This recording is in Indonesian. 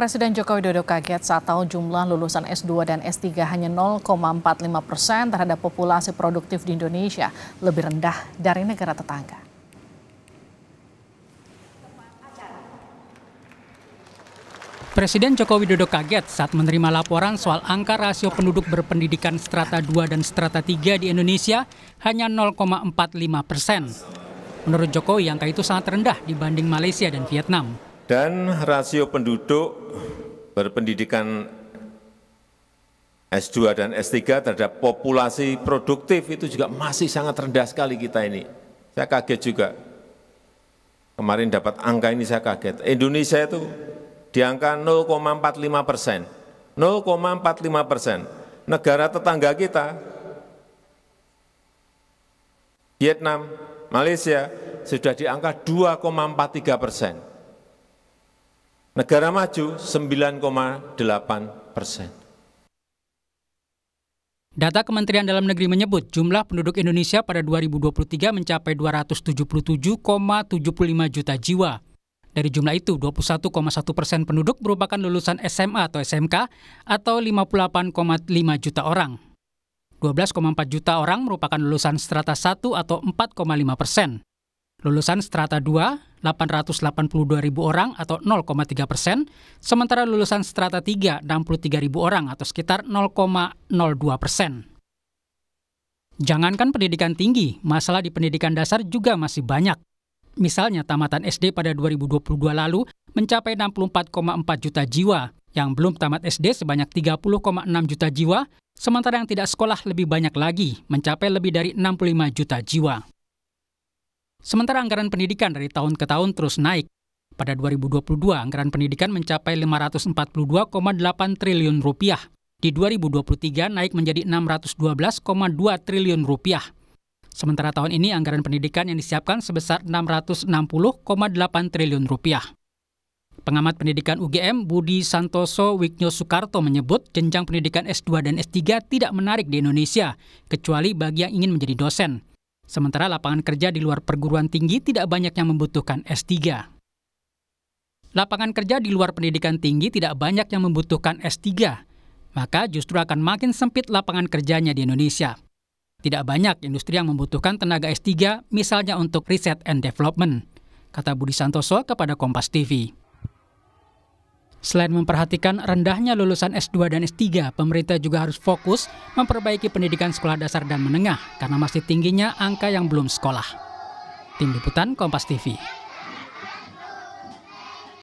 Presiden Joko Widodo kaget saat tahu jumlah lulusan S2 dan S3 hanya 0,45 persen terhadap populasi produktif di Indonesia, lebih rendah dari negara tetangga. Presiden Joko Widodo kaget saat menerima laporan soal angka rasio penduduk berpendidikan strata 2 dan strata 3 di Indonesia hanya 0,45 persen. Menurut Jokowi, angka itu sangat rendah dibanding Malaysia dan Vietnam dan rasio penduduk berpendidikan S2 dan S3 terhadap populasi produktif itu juga masih sangat rendah sekali kita ini. Saya kaget juga. Kemarin dapat angka ini saya kaget. Indonesia itu di angka 0,45 persen. 0,45 persen. Negara tetangga kita, Vietnam, Malaysia, sudah di angka 2,43 persen. Negara maju 9,8 persen. Data Kementerian Dalam Negeri menyebut jumlah penduduk Indonesia pada 2023 mencapai 277,75 juta jiwa. Dari jumlah itu, 21,1 persen penduduk merupakan lulusan SMA atau SMK atau 58,5 juta orang. 12,4 juta orang merupakan lulusan strata 1 atau 4,5 persen. Lulusan strata 2 882.000 orang atau 0,3 persen, sementara lulusan strata 3 63.000 orang atau sekitar 0,02 persen. Jangankan pendidikan tinggi, masalah di pendidikan dasar juga masih banyak. Misalnya tamatan SD pada 2022 lalu mencapai 64,4 juta jiwa, yang belum tamat SD sebanyak 30,6 juta jiwa, sementara yang tidak sekolah lebih banyak lagi, mencapai lebih dari 65 juta jiwa. Sementara anggaran pendidikan dari tahun ke tahun terus naik. Pada 2022, anggaran pendidikan mencapai 542,8 triliun rupiah. Di 2023 naik menjadi 612,2 triliun rupiah. Sementara tahun ini anggaran pendidikan yang disiapkan sebesar 660,8 triliun rupiah. Pengamat pendidikan UGM Budi Santoso Wigno Sukarto menyebut jenjang pendidikan S2 dan S3 tidak menarik di Indonesia, kecuali bagi yang ingin menjadi dosen. Sementara lapangan kerja di luar perguruan tinggi tidak banyak yang membutuhkan S3. Lapangan kerja di luar pendidikan tinggi tidak banyak yang membutuhkan S3, maka justru akan makin sempit lapangan kerjanya di Indonesia. Tidak banyak industri yang membutuhkan tenaga S3, misalnya untuk riset and development, kata Budi Santoso kepada Kompas TV. Selain memperhatikan rendahnya lulusan S2 dan S3, pemerintah juga harus fokus memperbaiki pendidikan sekolah dasar dan menengah karena masih tingginya angka yang belum sekolah. Tim Liputan Kompas TV